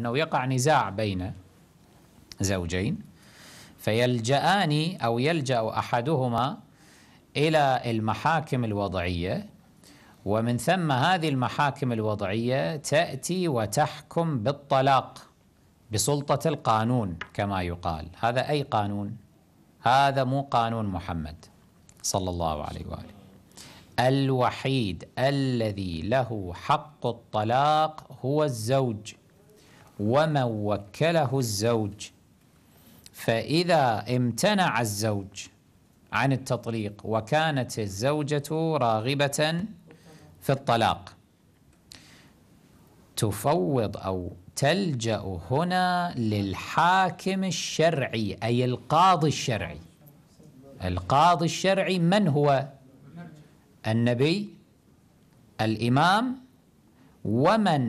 أنه يقع نزاع بين زوجين فيلجأان أو يلجأ أحدهما إلى المحاكم الوضعية ومن ثم هذه المحاكم الوضعية تأتي وتحكم بالطلاق بسلطة القانون كما يقال هذا أي قانون؟ هذا مو قانون محمد صلى الله عليه وآله الوحيد الذي له حق الطلاق هو الزوج ومن وكله الزوج فإذا امتنع الزوج عن التطليق وكانت الزوجة راغبة في الطلاق تفوض أو تلجأ هنا للحاكم الشرعي أي القاضي الشرعي القاضي الشرعي من هو النبي الإمام ومن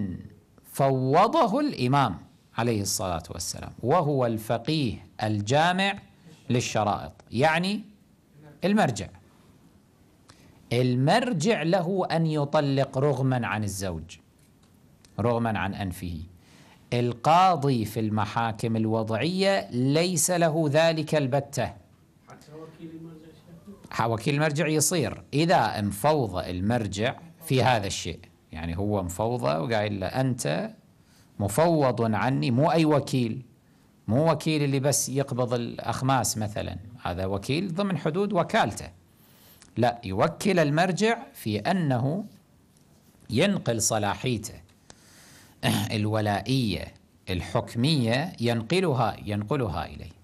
فوضه الإمام عليه الصلاة والسلام وهو الفقيه الجامع للشرائط يعني المرجع المرجع له أن يطلق رغما عن الزوج رغما عن أنفه القاضي في المحاكم الوضعية ليس له ذلك البتة وكيل المرجع يصير إذا انفوض المرجع في هذا الشيء يعني هو مفوضه وقايل له انت مفوض عني مو اي وكيل مو وكيل اللي بس يقبض الاخماس مثلا هذا وكيل ضمن حدود وكالته لا يوكل المرجع في انه ينقل صلاحيته الولائيه الحكميه ينقلها ينقلها اليه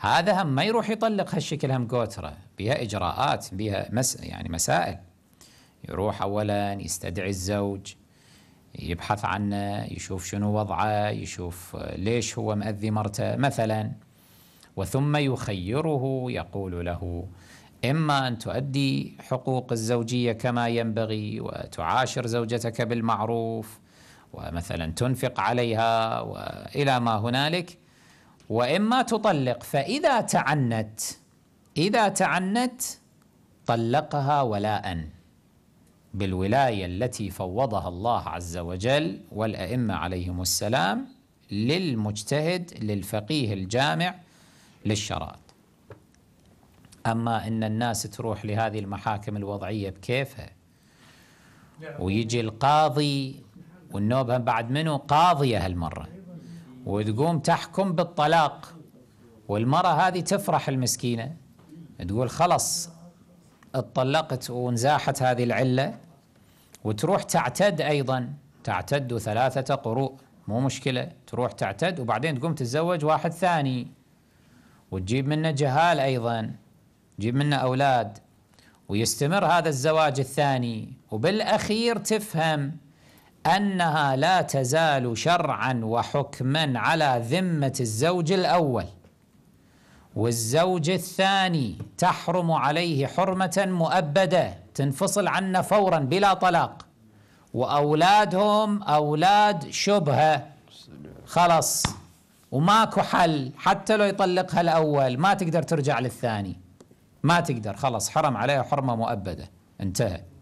هذا هم ما يروح يطلق هالشكل هم قوتره بها اجراءات بها مس يعني مسائل يروح أولا يستدعي الزوج يبحث عنه يشوف شنو وضعه يشوف ليش هو مأذي مرته مثلا وثم يخيره يقول له إما أن تؤدي حقوق الزوجية كما ينبغي وتعاشر زوجتك بالمعروف ومثلا تنفق عليها وإلى ما هنالك وإما تطلق فإذا تعنت إذا تعنت طلقها ولاءً بالولاية التي فوضها الله عز وجل والأئمة عليهم السلام للمجتهد للفقيه الجامع للشرائط أما أن الناس تروح لهذه المحاكم الوضعية بكيفها ويجي القاضي والنوبة بعد منه قاضية هالمرة وتقوم تحكم بالطلاق والمرأة هذه تفرح المسكينة تقول خلص اتطلقت وانزاحت هذه العلة وتروح تعتد أيضا تعتد ثلاثة قروء مو مشكلة تروح تعتد وبعدين تقوم تتزوج واحد ثاني وتجيب منه جهال أيضا تجيب منه أولاد ويستمر هذا الزواج الثاني وبالأخير تفهم أنها لا تزال شرعا وحكما على ذمة الزوج الأول والزوج الثاني تحرم عليه حرمة مؤبدة تنفصل عنه فورا بلا طلاق وأولادهم أولاد شبهة خلص وماكو حل حتى لو يطلقها الأول ما تقدر ترجع للثاني ما تقدر خلص حرم عليها حرمة مؤبدة انتهى